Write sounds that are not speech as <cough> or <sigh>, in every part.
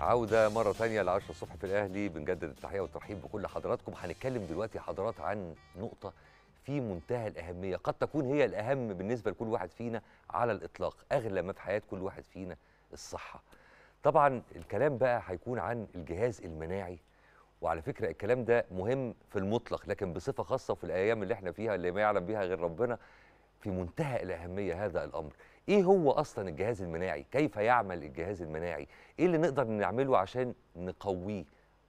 عودة مرة ثانية لعشرة الصبح في الأهلي بنجدد التحية والترحيب بكل حضراتكم هنتكلم دلوقتي حضرات عن نقطة في منتهى الأهمية قد تكون هي الأهم بالنسبة لكل واحد فينا على الإطلاق أغلى ما في حياة كل واحد فينا الصحة طبعا الكلام بقى هيكون عن الجهاز المناعي وعلى فكرة الكلام ده مهم في المطلق لكن بصفة خاصة في الأيام اللي احنا فيها اللي ما يعلم بها غير ربنا في منتهى الأهمية هذا الأمر ايه هو اصلا الجهاز المناعي كيف يعمل الجهاز المناعي ايه اللي نقدر نعمله عشان نقويه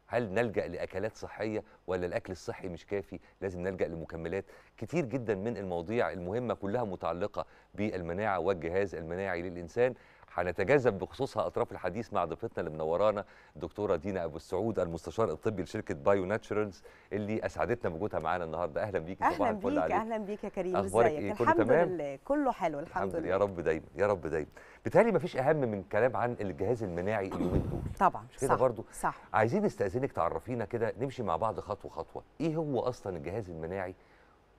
هل نلجا لاكلات صحيه ولا الاكل الصحي مش كافي لازم نلجا لمكملات كتير جدا من المواضيع المهمه كلها متعلقه بالمناعه والجهاز المناعي للانسان هنتجاذب بخصوصها اطراف الحديث مع ضيفتنا اللي منورانا الدكتوره دينا ابو السعود المستشار الطبي لشركه بايو ناتشرالز اللي اسعدتنا بوجودها معانا النهارده اهلا بيكي اهلا بيك اهلا بيك يا كريم ازيك إيه؟ الحمد تمام؟ لله كله حلو الحمد, الحمد لله يا رب دايما يا رب دايما بالتالي مفيش اهم من كلام عن الجهاز المناعي اليومين دول طبعا مش كده برضه صح عايزين نستاذنك تعرفينا كده نمشي مع بعض خطوه خطوه ايه هو اصلا الجهاز المناعي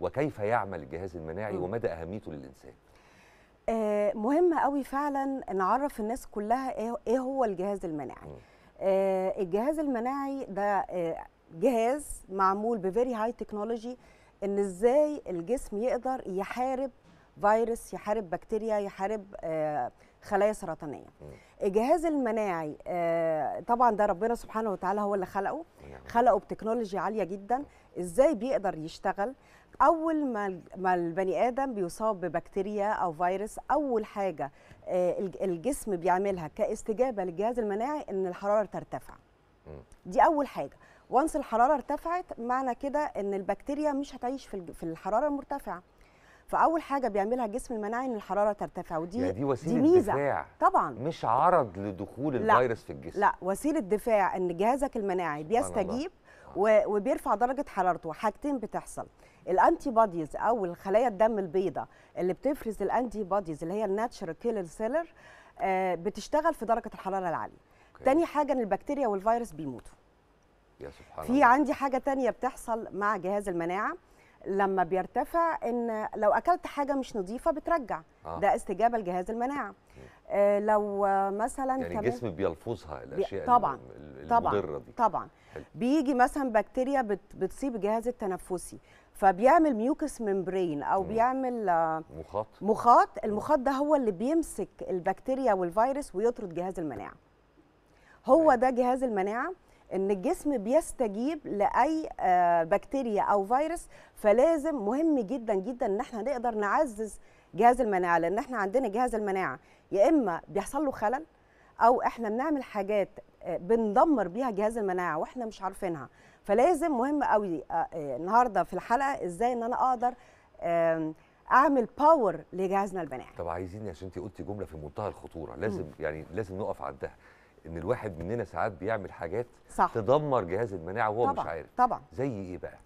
وكيف يعمل الجهاز المناعي ومدى اهميته للانسان آه، مهم قوي فعلا نعرف الناس كلها ايه, إيه هو الجهاز المناعي آه، الجهاز المناعي ده آه، جهاز معمول بفيري هاي تكنولوجي ان ازاي الجسم يقدر يحارب فيروس يحارب بكتيريا يحارب خلايا سرطانيه الجهاز المناعي طبعا ده ربنا سبحانه وتعالى هو اللي خلقه نعم. خلقه بتكنولوجيا عاليه جدا ازاي بيقدر يشتغل اول ما ما البني ادم بيصاب ببكتيريا او فيروس اول حاجه آه، الجسم بيعملها كاستجابه للجهاز المناعي ان الحراره ترتفع دي اول حاجه وانس الحراره ارتفعت معنى كده ان البكتيريا مش هتعيش في في الحراره المرتفعه فاول حاجه بيعملها الجسم المناعي ان الحراره ترتفع ودي يعني دي وسيله دي ميزة. دفاع طبعا مش عرض لدخول الفيروس في الجسم لا وسيله دفاع ان جهازك المناعي بيستجيب وبيرفع درجه حرارته حاجتين بتحصل الانتي بوديز او الخلايا الدم البيضاء اللي بتفرز الانتي بوديز اللي هي الناتشرال كيلر سيلر بتشتغل في درجه الحراره العاليه okay. تاني حاجه ان البكتيريا والفيروس بيموتوا يا سبحان في الله. عندي حاجه تانية بتحصل مع جهاز المناعه لما بيرتفع ان لو اكلت حاجه مش نظيفه بترجع آه. ده استجابه لجهاز المناعه آه لو مثلا يعني الجسم بيلفظها الاشياء طبعا طبعا المضره دي طبعا حلو. بيجي مثلا بكتيريا بت بتصيب الجهاز التنفسي فبيعمل ميوكس ممبرين او مم. بيعمل آه، مخاط مخاط المخاط ده هو اللي بيمسك البكتيريا والفيروس ويطرد جهاز المناعه هو ده جهاز المناعه ان الجسم بيستجيب لاي آه، بكتيريا او فيروس فلازم مهم جدا جدا ان احنا نقدر نعزز جهاز المناعه لان احنا عندنا جهاز المناعه يا اما بيحصل له خلل او احنا بنعمل حاجات بندمر بيها جهاز المناعه واحنا مش عارفينها فلازم مهم قوي آه، آه، النهارده في الحلقه ازاي ان انا اقدر اعمل باور لجهازنا المناعي طب عايزين عشان انت قلتي جمله في منتهى الخطوره لازم م. يعني لازم نقف عندها ان الواحد مننا ساعات بيعمل حاجات صح. تدمر جهاز المناعه وهو طبعًا. مش عارف طبعا زي ايه بقى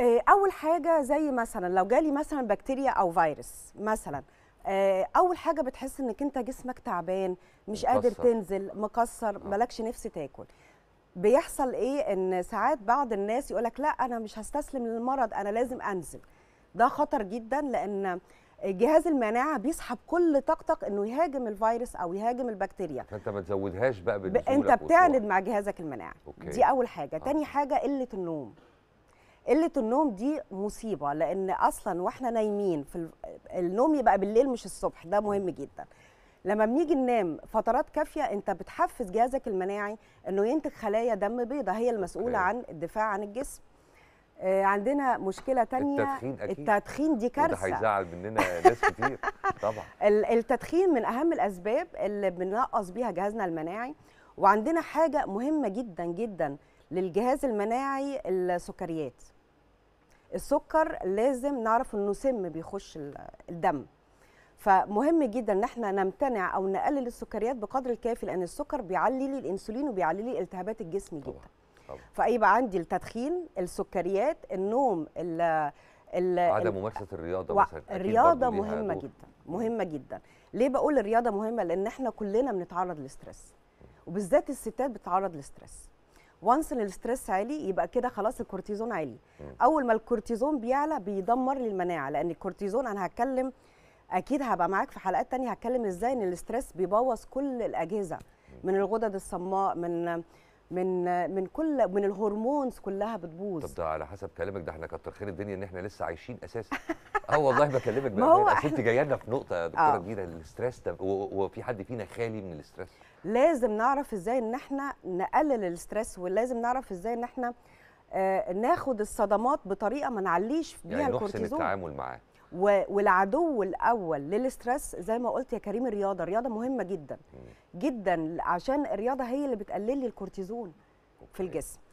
آه، اول حاجه زي مثلا لو جالي مثلا بكتيريا او فيروس مثلا آه، اول حاجه بتحس انك انت جسمك تعبان مش مكسر. قادر تنزل مكسر آه. مالكش نفس تاكل بيحصل ايه ان ساعات بعض الناس يقولك لا انا مش هستسلم للمرض انا لازم انزل ده خطر جدا لان جهاز المناعه بيسحب كل طاقتك انه يهاجم الفيروس او يهاجم البكتيريا فانت ما تزودهاش بقى انت بتعند مع جهازك المناعي دي اول حاجه آه. تاني حاجه قله النوم قله النوم دي مصيبه لان اصلا واحنا نايمين في النوم يبقى بالليل مش الصبح ده مهم جدا لما بنيجي ننام فترات كافيه انت بتحفز جهازك المناعي انه ينتج خلايا دم بيضاء هي المسؤوله عن الدفاع عن الجسم آه، عندنا مشكله تانية التدخين اكيد التدخين دي كارثه ده هيزعل مننا ناس كتير <laughs> طبعا التدخين من اهم الاسباب اللي بننقص بيها جهازنا المناعي وعندنا حاجه مهمه جدا جدا للجهاز المناعي السكريات السكر لازم نعرف انه سم بيخش الدم فمهم جدا ان احنا نمتنع او نقلل السكريات بقدر الكافي لان السكر بيعلي لي الانسولين وبيعلي لي التهابات الجسم جدا طبعا. فيبقى عندي التدخين السكريات النوم ال ال عدم ممارسه الرياضه و... مثلا الرياضه مهمه دور. جدا مهمه جدا ليه بقول الرياضه مهمه لان احنا كلنا بنتعرض لستريس وبالذات الستات بتتعرض لستريس وانس ان الستريس عالي يبقى كده خلاص الكورتيزون عالي اول ما الكورتيزون بيعلى بيدمر لي المناعه لان الكورتيزون انا هتكلم اكيد هبقى معاك في حلقات تانية هتكلم ازاي ان الستريس بيبوظ كل الاجهزه من الغدد الصماء من من من كل من الهرمونز كلها بتبوظ طب ده على حسب كلامك ده احنا كتر خير الدنيا ان احنا لسه عايشين اساسا اه والله بكلمك <laughs> ما هو انت جايه لنا في نقطه يا دكتوره آه. كبيره الاستريس ده وفي حد فينا خالي من الاستريس لازم نعرف ازاي ان احنا نقلل الاستريس ولازم نعرف ازاي ان احنا آه ناخد الصدمات بطريقه ما نعليش بيها يعني الكورتيزون يعني نحسن التعامل معاه والعدو الاول للاسترس زي ما قلت يا كريم الرياضه الرياضه مهمه جدا جدا عشان الرياضه هي اللي بتقلل لي الكورتيزون في الجسم